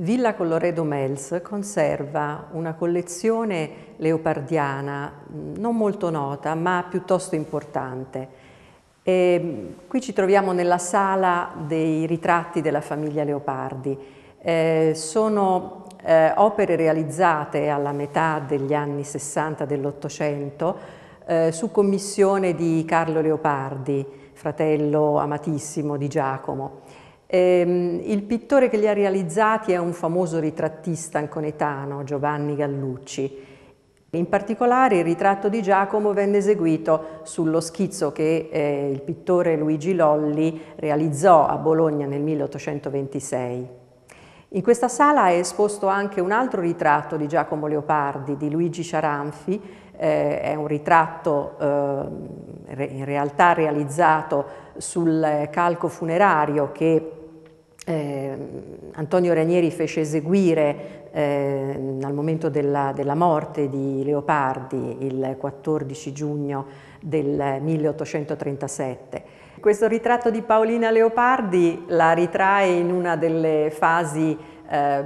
Villa Colloredo Mels conserva una collezione leopardiana non molto nota ma piuttosto importante. E qui ci troviamo nella sala dei ritratti della famiglia Leopardi. Eh, sono eh, opere realizzate alla metà degli anni 60 dell'Ottocento eh, su commissione di Carlo Leopardi, fratello amatissimo di Giacomo. Ehm, il pittore che li ha realizzati è un famoso ritrattista anconetano, Giovanni Gallucci. In particolare il ritratto di Giacomo venne eseguito sullo schizzo che eh, il pittore Luigi Lolli realizzò a Bologna nel 1826. In questa sala è esposto anche un altro ritratto di Giacomo Leopardi, di Luigi Sciaranfi, eh, è un ritratto eh, in realtà realizzato sul calco funerario che eh, Antonio Ranieri fece eseguire ehm, al momento della, della morte di Leopardi il 14 giugno del 1837. Questo ritratto di Paolina Leopardi la ritrae in una delle fasi eh,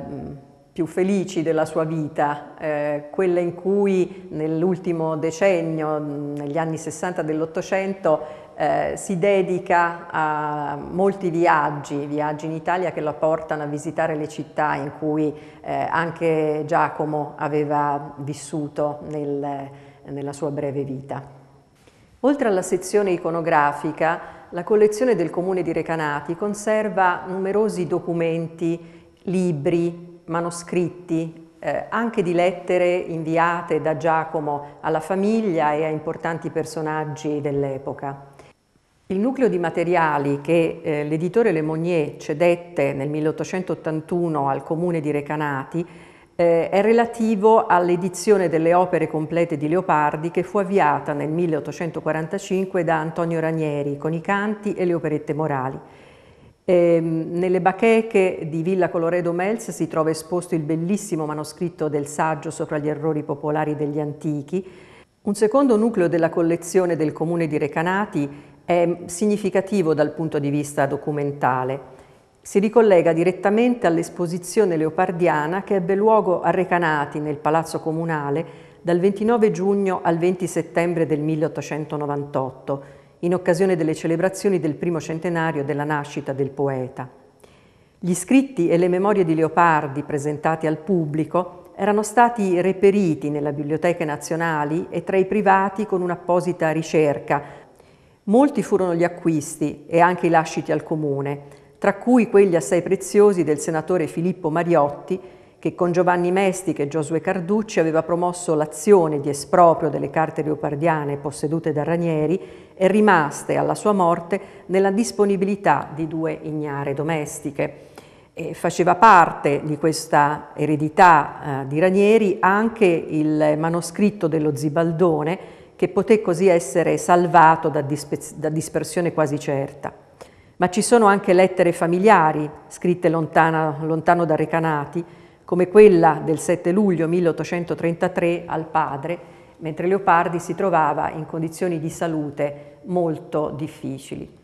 più felici della sua vita, eh, quella in cui nell'ultimo decennio, negli anni 60 dell'Ottocento, eh, si dedica a molti viaggi, viaggi in Italia che la portano a visitare le città in cui eh, anche Giacomo aveva vissuto nel, nella sua breve vita. Oltre alla sezione iconografica, la collezione del Comune di Recanati conserva numerosi documenti, libri, manoscritti, eh, anche di lettere inviate da Giacomo alla famiglia e a importanti personaggi dell'epoca. Il nucleo di materiali che eh, l'editore Le Monnier cedette nel 1881 al Comune di Recanati eh, è relativo all'edizione delle opere complete di Leopardi che fu avviata nel 1845 da Antonio Ranieri con i canti e le operette morali. Eh, nelle bacheche di Villa Coloredo Mels si trova esposto il bellissimo manoscritto del saggio sopra gli errori popolari degli antichi. Un secondo nucleo della collezione del comune di Recanati è significativo dal punto di vista documentale si ricollega direttamente all'esposizione leopardiana che ebbe luogo a Recanati nel Palazzo Comunale dal 29 giugno al 20 settembre del 1898, in occasione delle celebrazioni del primo centenario della nascita del poeta. Gli scritti e le memorie di Leopardi presentati al pubblico erano stati reperiti nelle biblioteche nazionali e tra i privati con un'apposita ricerca. Molti furono gli acquisti e anche i lasciti al comune, tra cui quelli assai preziosi del senatore Filippo Mariotti, che con Giovanni Mestic e Giosuè Carducci aveva promosso l'azione di esproprio delle carte leopardiane possedute da Ranieri e rimaste alla sua morte nella disponibilità di due ignare domestiche. E faceva parte di questa eredità eh, di Ranieri anche il manoscritto dello Zibaldone, che poté così essere salvato da, da dispersione quasi certa. Ma ci sono anche lettere familiari scritte lontana, lontano da Recanati, come quella del 7 luglio 1833 al padre, mentre Leopardi si trovava in condizioni di salute molto difficili.